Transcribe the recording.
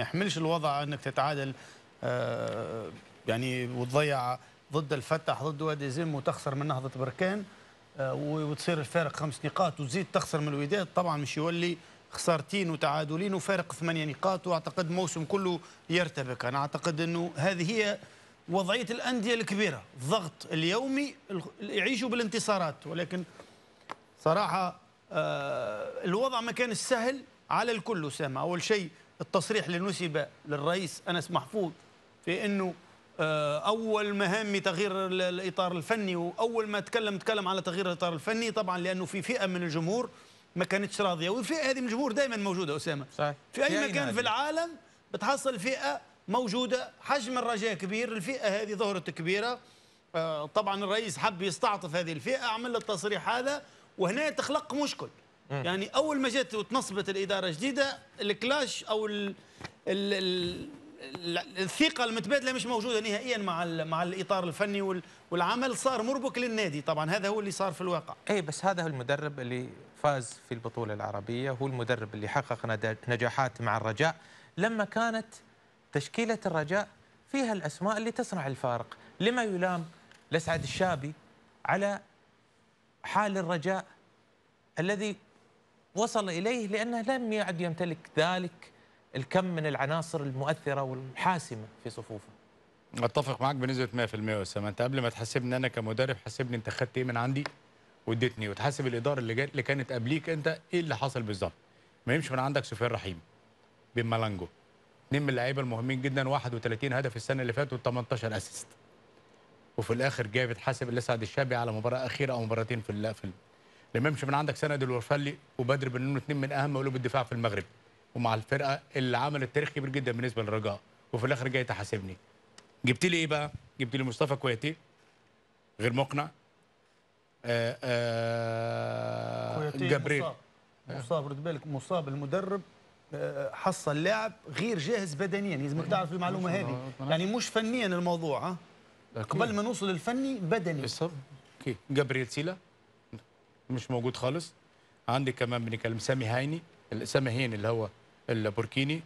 يحملش الوضع انك تتعادل آه، يعني وتضيع ضد الفتح ضد وادي زم وتخسر من نهضه بركان آه، وتصير الفارق خمس نقاط وتزيد تخسر من الوداد طبعا مش يولي خسارتين وتعادلين وفارق ثمانية نقاط واعتقد موسم كله يرتبك انا اعتقد انه هذه هي وضعيه الانديه الكبيره الضغط اليومي يعيشوا بالانتصارات ولكن صراحه آه، الوضع ما كان سهل على الكل اسامه اول شيء التصريح اللي نسب للرئيس أنس محفوظ في أنه آه، أول مهامي تغيير الإطار الفني وأول ما تكلم تكلم على تغيير الإطار الفني طبعا لأنه في فئة من الجمهور ما كانتش راضية والفئة هذه من الجمهور دائما موجودة أسامة صحيح. في أي مكان في العالم بتحصل فئة موجودة حجم الرجاء كبير الفئة هذه ظهرت كبيرة آه، طبعا الرئيس حب يستعطف هذه الفئة عمل التصريح هذا وهنا تخلق مشكل يعني اول ما جت وتنصبت الاداره الجديده الكلاش او الـ الـ الـ الثقه المتبادله مش موجوده نهائيا مع مع الاطار الفني والعمل صار مربك للنادي طبعا هذا هو اللي صار في الواقع اي بس هذا هو المدرب اللي فاز في البطوله العربيه هو المدرب اللي حقق نجاحات مع الرجاء لما كانت تشكيله الرجاء فيها الاسماء اللي تصنع الفارق لما يلام لسعد الشابي على حال الرجاء الذي وصل إليه لأنه لم يعد يمتلك ذلك الكم من العناصر المؤثرة والحاسمة في صفوفه اتفق معاك بنسبه 100% يا اسامه انت قبل ما تحاسبني انا كمدرب حاسبني انت خدت ايه من عندي واديتني إيه؟ وتحاسب الاداره اللي, اللي كانت قبليك انت ايه اللي حصل بالظبط ما يمشي من عندك سفيان رحيم بن مالانجو اثنين من اللعيبه المهمين جدا 31 هدف السنه اللي فاتت و18 اسيست وفي الاخر جاي بتحاسب الاسعد الشابي على مباراه اخيره او مباراتين في في الامام مش من عندك سند الورفلي وبدر بن نونو اثنين من اهم قلوب الدفاع في المغرب ومع الفرقه اللي عملت تاريخ كبير جدا بالنسبه للرجاء وفي الاخر جاي تحاسبني جبت لي ايه بقى جبت لي مصطفى كويتي غير مقنع ااا آه، آه، جبريل مصاب مصاب رد بالك مصاب المدرب آه، حصل لاعب غير جاهز بدنيا لازمك تعرف المعلومه هذه يعني مش فنيا الموضوع ها قبل ما نوصل للفني بدني بالظبط جبريل سيلا مش موجود خالص عندك كمان بنتكلم سامي هايني سامي هين اللي هو البوركيني